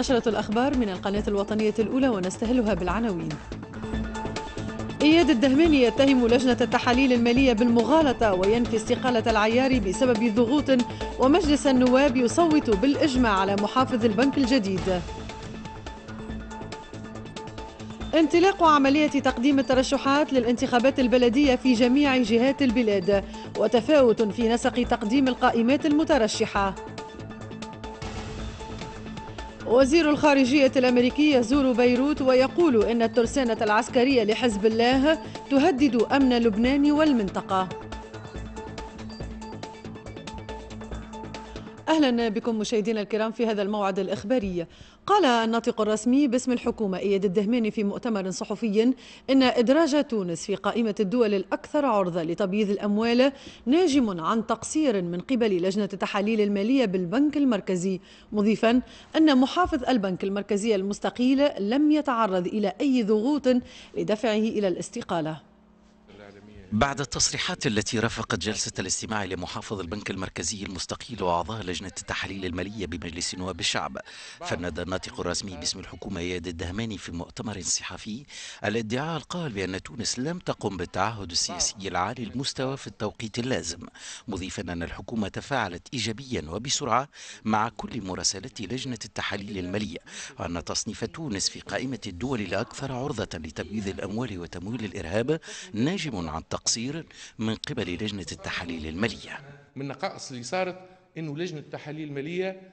نشرة الأخبار من القناة الوطنية الأولى ونستهلها بالعناوين إياد الدهماني يتهم لجنة التحاليل المالية بالمغالطة وينفي استقالة العياري بسبب ضغوط ومجلس النواب يصوت بالإجماع على محافظ البنك الجديد انطلاق عملية تقديم الترشحات للانتخابات البلدية في جميع جهات البلاد وتفاوت في نسق تقديم القائمات المترشحة وزير الخارجية الأمريكي يزور بيروت ويقول إن الترسانة العسكرية لحزب الله تهدد أمن لبنان والمنطقة أهلا بكم مشاهدينا الكرام في هذا الموعد الإخباري قال الناطق الرسمي باسم الحكومة إياد الدهماني في مؤتمر صحفي إن إدراج تونس في قائمة الدول الأكثر عرضة لتبييض الأموال ناجم عن تقصير من قبل لجنة التحاليل المالية بالبنك المركزي مضيفا أن محافظ البنك المركزي المستقيل لم يتعرض إلى أي ضغوط لدفعه إلى الاستقالة بعد التصريحات التي رافقت جلسة الاستماع لمحافظ البنك المركزي المستقيل وأعضاء لجنة التحاليل المالية بمجلس نواب الشعب فند الناطق الرسمي باسم الحكومة اياد الدهماني في مؤتمر صحفي الادعاء القائل بأن تونس لم تقم بالتعهد السياسي العالي المستوى في التوقيت اللازم مضيفا أن الحكومة تفاعلت إيجابيا وبسرعة مع كل مراسلات لجنة التحاليل المالية وأن تصنيف تونس في قائمة الدول الأكثر عرضة لتبييض الأموال وتمويل الإرهاب ناجم عن تقصير من قبل لجنة التحاليل المالية من النقائص اللي صارت أنه لجنة التحاليل المالية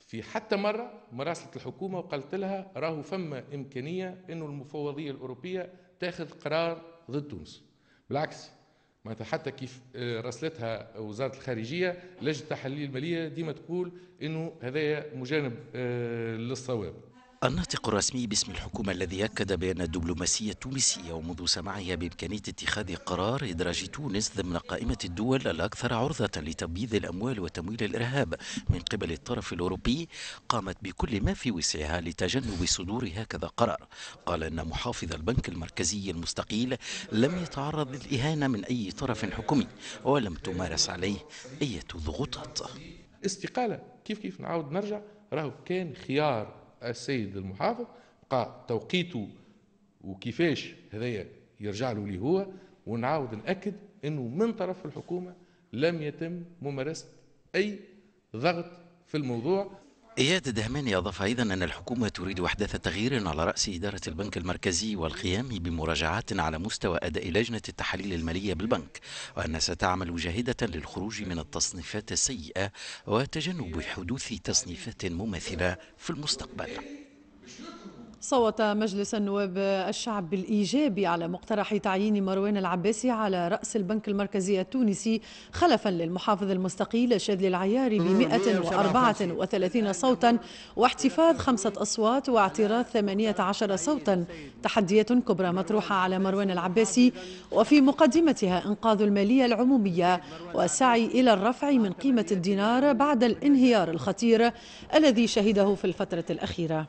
في حتى مرة مراسلة الحكومة وقالت لها راهو فما إمكانية أنه المفوضية الأوروبية تاخذ قرار ضد تونس بالعكس معناتها حتى كيف آه، راسلتها وزاره الخارجيه لجنه التحاليل الماليه ديما تقول انه هذا مجانب آه، للصواب الناطق الرسمي باسم الحكومة الذي أكد بأن الدبلوماسية التونسية ومنذ سماعها بإمكانية اتخاذ قرار إدراج تونس ضمن قائمة الدول الأكثر عرضة لتبييض الأموال وتمويل الإرهاب من قبل الطرف الأوروبي قامت بكل ما في وسعها لتجنب صدور هكذا قرار قال أن محافظ البنك المركزي المستقيل لم يتعرض للإهانة من أي طرف حكومي ولم تمارس عليه أي ضغوطات استقالة كيف كيف نعاود نرجع راهو كان خيار السيد المحافظ بقى توقيته وكيفاش هذايا يرجع له اللي هو ونعاود ناكد انه من طرف الحكومه لم يتم ممارسه اي ضغط في الموضوع إياد دهماني أضاف أيضا أن الحكومة تريد أحداث تغيير على رأس إدارة البنك المركزي والقيام بمراجعات على مستوى أداء لجنة التحاليل المالية بالبنك وأن ستعمل جاهدة للخروج من التصنيفات السيئة وتجنب حدوث تصنيفات مماثلة في المستقبل صوت مجلس النواب الشعب بالإيجاب على مقترح تعيين مروان العباسي على رأس البنك المركزي التونسي خلفا للمحافظ المستقيل شاذلي العياري ب 134 صوتا واحتفاظ خمسة أصوات واعتراض 18 صوتا تحديات كبرى مطروحة على مروان العباسي وفي مقدمتها إنقاذ المالية العمومية والسعي إلى الرفع من قيمة الدينار بعد الانهيار الخطير الذي شهده في الفترة الأخيرة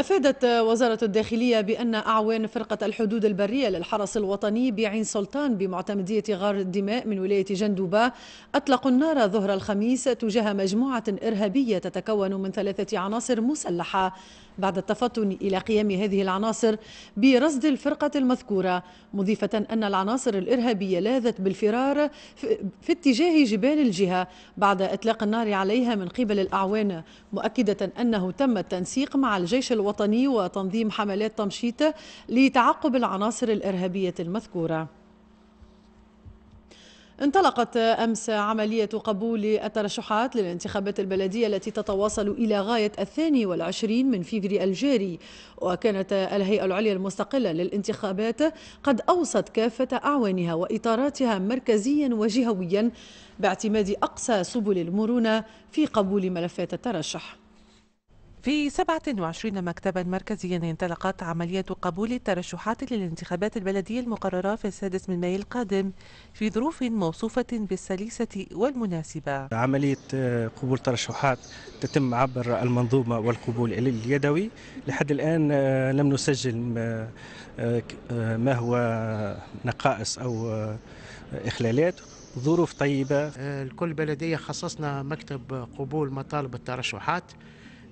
أفادت وزارة الداخلية بأن أعوان فرقة الحدود البرية للحرس الوطني بعين سلطان بمعتمدية غار الدماء من ولاية جندوبة أطلقوا النار ظهر الخميس تجاه مجموعة إرهابية تتكون من ثلاثة عناصر مسلحة بعد التفطن إلى قيام هذه العناصر برصد الفرقة المذكورة مضيفة أن العناصر الإرهابية لاذت بالفرار في اتجاه جبال الجهة بعد إطلاق النار عليها من قبل الأعوان مؤكدة أنه تم التنسيق مع الجيش الوطني الوطني وتنظيم حملات تمشيط لتعقب العناصر الإرهابية المذكورة انطلقت أمس عملية قبول الترشحات للانتخابات البلدية التي تتواصل إلى غاية الثاني والعشرين من فيفري الجاري وكانت الهيئة العليا المستقلة للانتخابات قد أوصت كافة أعوانها وإطاراتها مركزيا وجهويا باعتماد أقصى سبل المرونة في قبول ملفات الترشح في 27 مكتبا مركزيا انطلقت عملية قبول الترشحات للانتخابات البلدية المقررة في السادس من مايو القادم في ظروف موصوفة بالسلسة والمناسبة عملية آه، قبول ترشحات تتم عبر المنظومة والقبول اليدوي لحد الآن آه، لم نسجل آه، ما هو نقائص أو إخلالات ظروف طيبة لكل بلدية خصصنا مكتب قبول مطالب الترشحات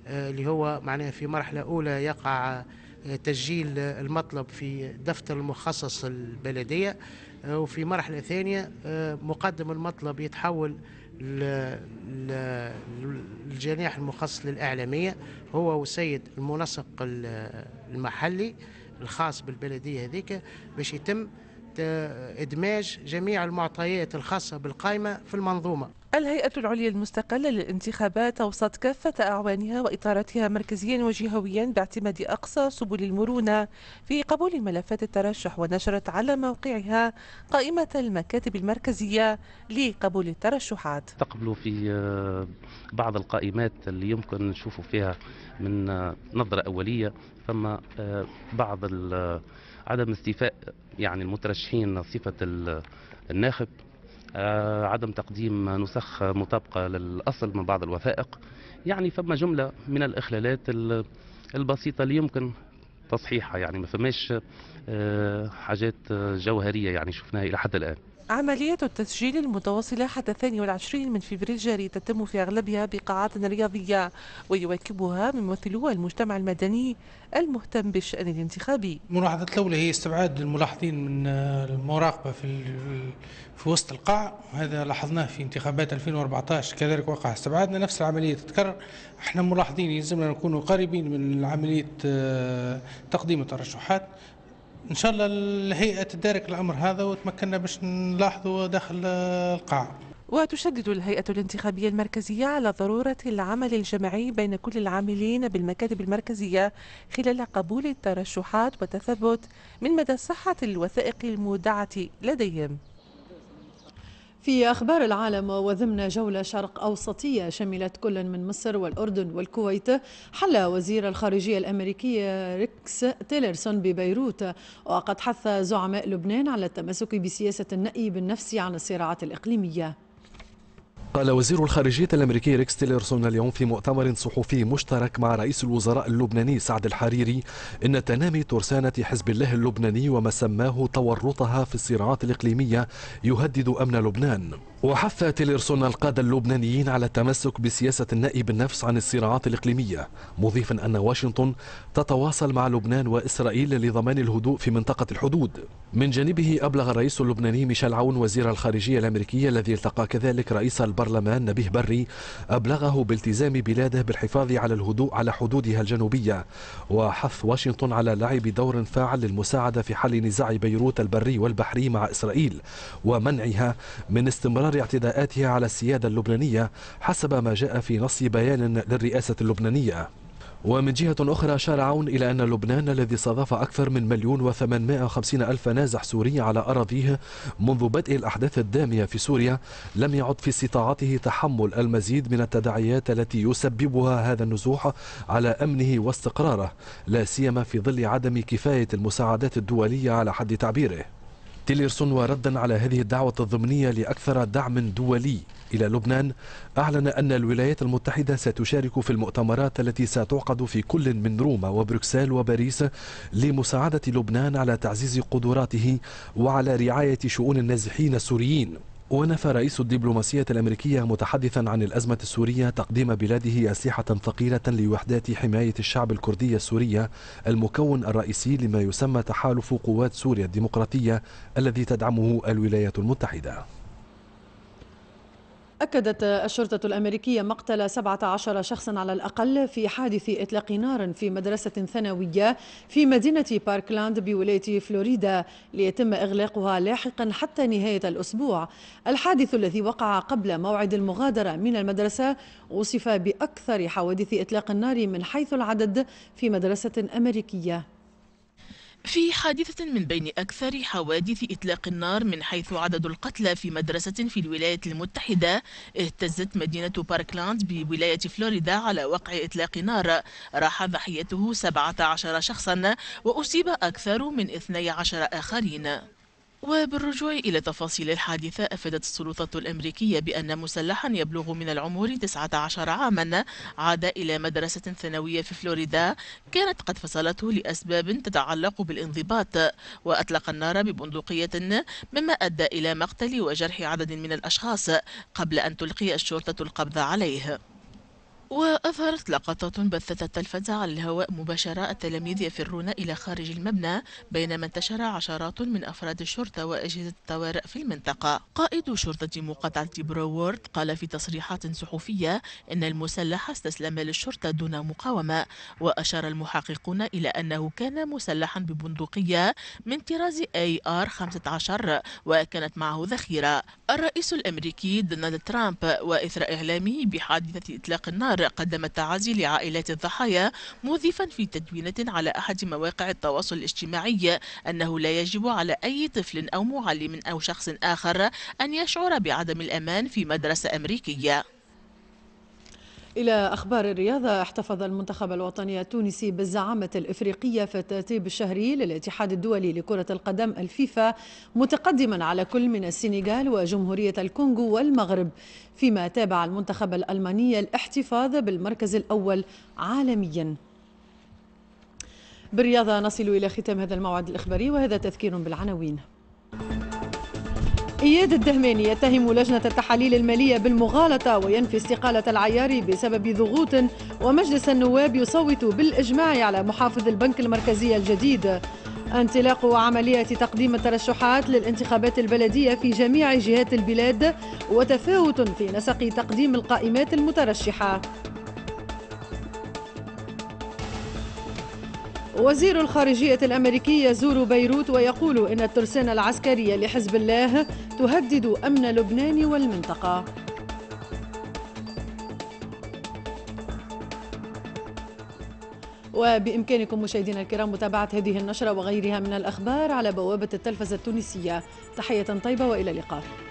آه، اللي هو معناها في مرحلة أولى يقع آه، تسجيل المطلب في دفتر المخصص البلدية آه، وفي مرحلة ثانية مقدم المطلب يتحول للجناح المخصص للإعلامية هو وسيد المنسق المحلي الخاص بالبلدية هذيك باش يتم إدماج جميع المعطيات الخاصة بالقائمة في المنظومة الهيئة العليا المستقلة للانتخابات أوصت كافة أعوانها وإطاراتها مركزيا وجهويا باعتماد أقصى سبل المرونة في قبول ملفات الترشح ونشرت على موقعها قائمة المكاتب المركزية لقبول الترشحات تقبلوا في آه، بعض القائمات اللي يمكن نشوفوا فيها من آه، نظرة أولية ثم آه، بعض عدم استيفاء يعني المترشحين صفة الناخب آه، عدم تقديم نسخ مطابقة للأصل من بعض الوثائق يعني فما جملة من الإخلالات البسيطة اللي يمكن تصحيحها يعني ما فماش آه، حاجات جوهرية يعني شفناها إلى حد الآن عملية التسجيل المتواصلة حتى 22 من فبراير الجاري تتم في أغلبها بقاعات رياضية ويواكبها ممثلو المجتمع المدني المهتم بالشأن الانتخابي الملاحظة الأولى هي استبعاد الملاحظين من المراقبة في في وسط القاع هذا لاحظناه في انتخابات 2014 كذلك وقع استبعادنا نفس العملية تتكرر احنا ملاحظين يلزمنا نكون قريبين من عملية آه، تقديم الترشحات ان شاء الله الهيئه تدارك الامر هذا وتمكنا باش نلاحظوا داخل القاعه وتشدد الهيئة الانتخابية المركزية على ضرورة العمل الجماعي بين كل العاملين بالمكاتب المركزية خلال قبول الترشحات وتثبت من مدى صحة الوثائق المودعة لديهم في أخبار العالم وضمن جولة شرق أوسطية شملت كل من مصر والأردن والكويت حل وزير الخارجية الأمريكية ريكس تيلرسون ببيروت وقد حث زعماء لبنان على التمسك بسياسة النأي بالنفس عن الصراعات الإقليمية قال وزير الخارجية الأمريكي ريكس تيلرسون اليوم في مؤتمر صحفي مشترك مع رئيس الوزراء اللبناني سعد الحريري إن تنامي ترسانة حزب الله اللبناني وما سماه تورطها في الصراعات الإقليمية يهدد أمن لبنان وحث تيلرسون القادة اللبنانيين على التمسك بسياسة النائي بالنفس عن الصراعات الإقليمية مضيفا أن واشنطن تتواصل مع لبنان وإسرائيل لضمان الهدوء في منطقة الحدود من جانبه أبلغ الرئيس اللبناني ميشيل عون وزير الخارجية الأمريكية الذي التقى كذلك رئيس البرلمان نبيه بري أبلغه بالتزام بلاده بالحفاظ على الهدوء على حدودها الجنوبية وحث واشنطن على لعب دور فاعل للمساعدة في حل نزاع بيروت البري والبحري مع إسرائيل ومنعها من استمرار استمرار اعتداءاتها على السيادة اللبنانية حسب ما جاء في نص بيان للرئاسة اللبنانية ومن جهة أخرى أشار عون إلى أن لبنان الذي صادف أكثر من مليون وثمانمائة وخمسين ألف نازح سوري على أراضيه منذ بدء الأحداث الدامية في سوريا لم يعد في استطاعته تحمل المزيد من التداعيات التي يسببها هذا النزوح على أمنه واستقراره لا سيما في ظل عدم كفاية المساعدات الدولية على حد تعبيره تيليرسون وردا على هذه الدعوة الضمنية لأكثر دعم دولي إلى لبنان أعلن أن الولايات المتحدة ستشارك في المؤتمرات التي ستعقد في كل من روما وبروكسل وباريس لمساعدة لبنان على تعزيز قدراته وعلى رعاية شؤون النازحين السوريين ونفى رئيس الدبلوماسية الأمريكية متحدثا عن الأزمة السورية تقديم بلاده أسلحة ثقيلة لوحدات حماية الشعب الكردي السورية المكون الرئيسي لما يسمى تحالف قوات سوريا الديمقراطية الذي تدعمه الولايات المتحدة أكدت الشرطة الأمريكية مقتل 17 شخصا على الأقل في حادث إطلاق نار في مدرسة ثانوية في مدينة باركلاند بولاية فلوريدا ليتم إغلاقها لاحقا حتى نهاية الأسبوع الحادث الذي وقع قبل موعد المغادرة من المدرسة وصف بأكثر حوادث إطلاق النار من حيث العدد في مدرسة أمريكية في حادثة من بين أكثر حوادث إطلاق النار من حيث عدد القتلى في مدرسة في الولايات المتحدة اهتزت مدينة باركلاند بولاية فلوريدا على وقع إطلاق نار راح ضحيته 17 شخصا وأصيب أكثر من 12 آخرين وبالرجوع إلى تفاصيل الحادثة أفادت السلطات الأمريكية بأن مسلحا يبلغ من العمر 19 عاما عاد إلى مدرسة ثانوية في فلوريدا كانت قد فصلته لأسباب تتعلق بالانضباط وأطلق النار ببندقية مما أدى إلى مقتل وجرح عدد من الأشخاص قبل أن تلقي الشرطة القبض عليه وأظهرت لقطات بثت التلفزة على الهواء مباشرة التلاميذ يفرون إلى خارج المبنى بينما انتشر عشرات من أفراد الشرطة وأجهزة الطوارئ في المنطقة قائد شرطة مقاطعة بروورد قال في تصريحات صحفية إن المسلح استسلم للشرطة دون مقاومة وأشار المحققون إلى أنه كان مسلحا ببندقية من طراز أي آر 15 وكانت معه ذخيرة الرئيس الأمريكي دونالد ترامب وإثر إعلامه بحادثة إطلاق النار الأحرار قدم التعازي لعائلات الضحايا مضيفا في تدوينة على أحد مواقع التواصل الاجتماعي أنه لا يجب على أي طفل أو معلم أو شخص آخر أن يشعر بعدم الأمان في مدرسة أمريكية إلى أخبار الرياضة احتفظ المنتخب الوطني التونسي بالزعامة الإفريقية في الترتيب الشهري للاتحاد الدولي لكرة القدم الفيفا متقدما على كل من السنغال وجمهورية الكونغو والمغرب فيما تابع المنتخب الألماني الاحتفاظ بالمركز الأول عالميا بالرياضة نصل إلى ختام هذا الموعد الإخباري وهذا تذكير بالعناوين إياد الدهماني يتهم لجنة التحاليل المالية بالمغالطة وينفي استقالة العياري بسبب ضغوط ومجلس النواب يصوت بالإجماع على محافظ البنك المركزي الجديد انطلاق عملية تقديم الترشحات للانتخابات البلدية في جميع جهات البلاد وتفاوت في نسق تقديم القائمات المترشحة وزير الخارجية الأمريكي يزور بيروت ويقول إن الترسانة العسكرية لحزب الله تهدد أمن لبنان والمنطقة وبإمكانكم مشاهدينا الكرام متابعة هذه النشرة وغيرها من الأخبار على بوابة التلفزة التونسية تحية طيبة وإلى اللقاء